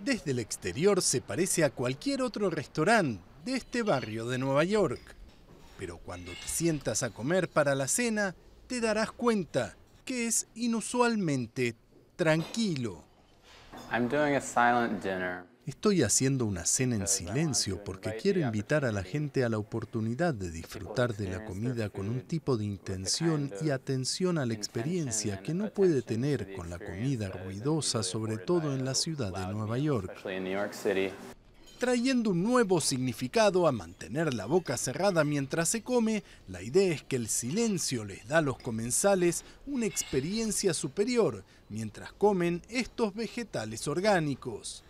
desde el exterior se parece a cualquier otro restaurante de este barrio de Nueva York. Pero cuando te sientas a comer para la cena, te darás cuenta que es inusualmente tranquilo. I'm doing a silent dinner. Estoy haciendo una cena en ah, silencio porque quiero invitar a la gente a la oportunidad de este disfrutar de la comida con un tipo de intención y atención a la experiencia que no puede tener con la comida ruidosa, sobre todo en la ciudad de Nueva York trayendo un nuevo significado a mantener la boca cerrada mientras se come, la idea es que el silencio les da a los comensales una experiencia superior mientras comen estos vegetales orgánicos.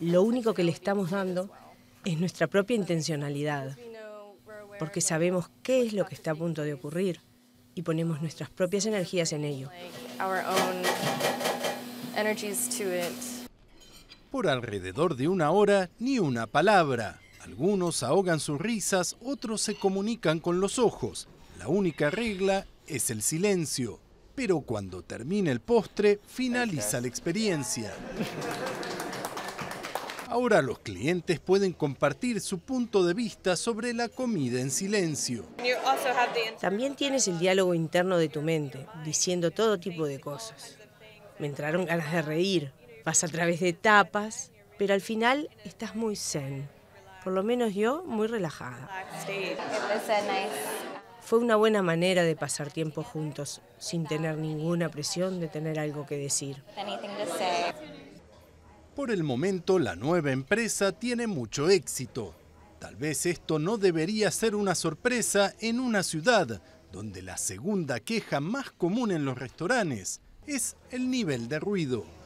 Lo único que le estamos dando es nuestra propia intencionalidad, porque sabemos qué es lo que está a punto de ocurrir y ponemos nuestras propias energías en ello. Por alrededor de una hora, ni una palabra. Algunos ahogan sus risas, otros se comunican con los ojos. La única regla es el silencio pero cuando termina el postre, finaliza la experiencia. Ahora los clientes pueden compartir su punto de vista sobre la comida en silencio. También tienes el diálogo interno de tu mente, diciendo todo tipo de cosas. Me entraron ganas de reír, vas a través de etapas, pero al final estás muy zen. Por lo menos yo, muy relajada. Fue una buena manera de pasar tiempo juntos, sin tener ninguna presión de tener algo que decir. Por el momento, la nueva empresa tiene mucho éxito. Tal vez esto no debería ser una sorpresa en una ciudad donde la segunda queja más común en los restaurantes es el nivel de ruido.